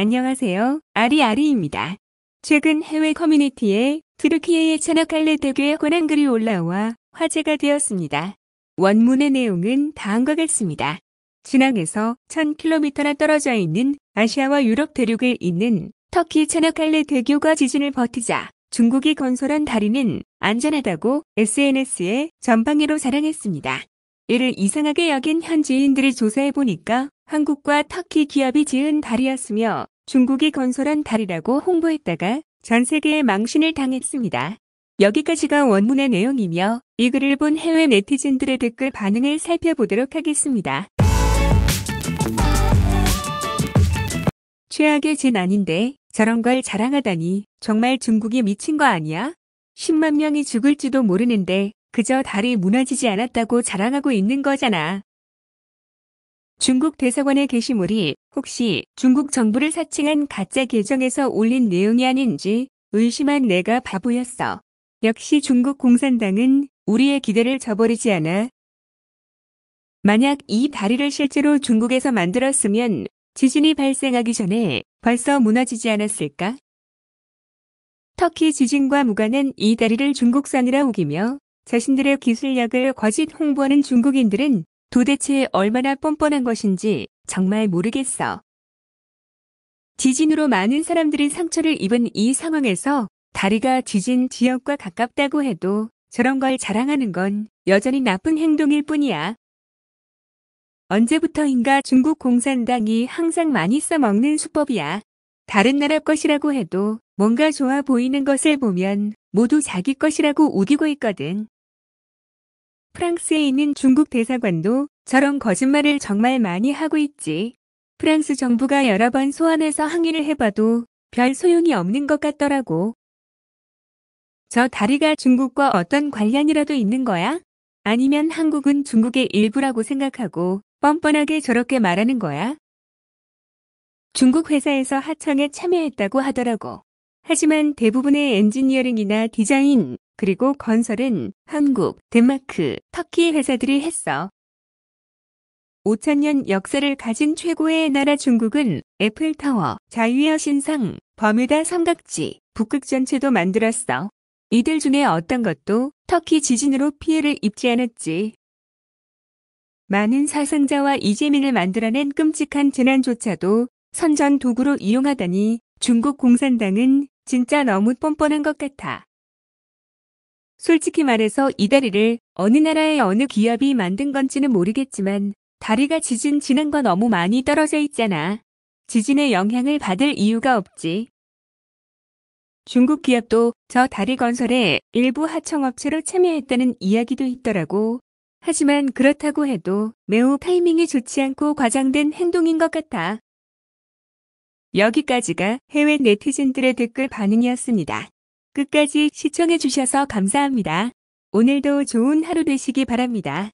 안녕하세요. 아리아리입니다. 최근 해외 커뮤니티에 트르키예의 천악칼레대교의 권한글이 올라와 화제가 되었습니다. 원문의 내용은 다음과 같습니다. 중앙에서 1000km나 떨어져 있는 아시아와 유럽 대륙을 잇는 터키 천악칼레 대교가 지진을 버티자 중국이 건설한 다리는 안전하다고 SNS에 전방위로 자랑했습니다. 이를 이상하게 여긴 현지인들이 조사해보니까 한국과 터키 기업이 지은 다리였으며 중국이 건설한 다리라고 홍보했다가 전 세계에 망신을 당했습니다. 여기까지가 원문의 내용이며 이 글을 본 해외 네티즌들의 댓글 반응을 살펴보도록 하겠습니다. 최악의 진 아닌데 저런 걸 자랑하다니 정말 중국이 미친 거 아니야? 10만 명이 죽을지도 모르는데 그저 달이 무너지지 않았다고 자랑하고 있는 거잖아. 중국 대사관의 게시물이 혹시 중국 정부를 사칭한 가짜 계정에서 올린 내용이 아닌지 의심한 내가 바보였어. 역시 중국 공산당은 우리의 기대를 저버리지 않아. 만약 이 다리를 실제로 중국에서 만들었으면 지진이 발생하기 전에 벌써 무너지지 않았을까? 터키 지진과 무관한 이 다리를 중국산이라 우기며 자신들의 기술력을 거짓 홍보하는 중국인들은 도대체 얼마나 뻔뻔한 것인지 정말 모르겠어. 지진으로 많은 사람들이 상처를 입은 이 상황에서 다리가 지진 지역과 가깝다고 해도 저런 걸 자랑하는 건 여전히 나쁜 행동일 뿐이야. 언제부터인가 중국 공산당이 항상 많이 써먹는 수법이야. 다른 나라 것이라고 해도 뭔가 좋아 보이는 것을 보면 모두 자기 것이라고 우기고 있거든. 프랑스에 있는 중국 대사관도 저런 거짓말을 정말 많이 하고 있지. 프랑스 정부가 여러 번 소환해서 항의를 해봐도 별 소용이 없는 것 같더라고. 저 다리가 중국과 어떤 관련이라도 있는 거야? 아니면 한국은 중국의 일부라고 생각하고 뻔뻔하게 저렇게 말하는 거야? 중국 회사에서 하청에 참여했다고 하더라고. 하지만 대부분의 엔지니어링이나 디자인, 그리고 건설은 한국, 덴마크, 터키 회사들이 했어. 5천년 역사를 가진 최고의 나라 중국은 에펠타워, 자유의 신상, 버뮤다 삼각지, 북극 전체도 만들었어. 이들 중에 어떤 것도 터키 지진으로 피해를 입지 않았지. 많은 사상자와 이재민을 만들어낸 끔찍한 재난조차도 선전 도구로 이용하다니 중국 공산당은 진짜 너무 뻔뻔한 것 같아. 솔직히 말해서 이 다리를 어느 나라의 어느 기업이 만든 건지는 모르겠지만 다리가 지진 지난과 너무 많이 떨어져 있잖아. 지진의 영향을 받을 이유가 없지. 중국 기업도 저 다리 건설에 일부 하청업체로 참여했다는 이야기도 있더라고. 하지만 그렇다고 해도 매우 타이밍이 좋지 않고 과장된 행동인 것 같아. 여기까지가 해외 네티즌들의 댓글 반응이었습니다. 끝까지 시청해주셔서 감사합니다. 오늘도 좋은 하루 되시기 바랍니다.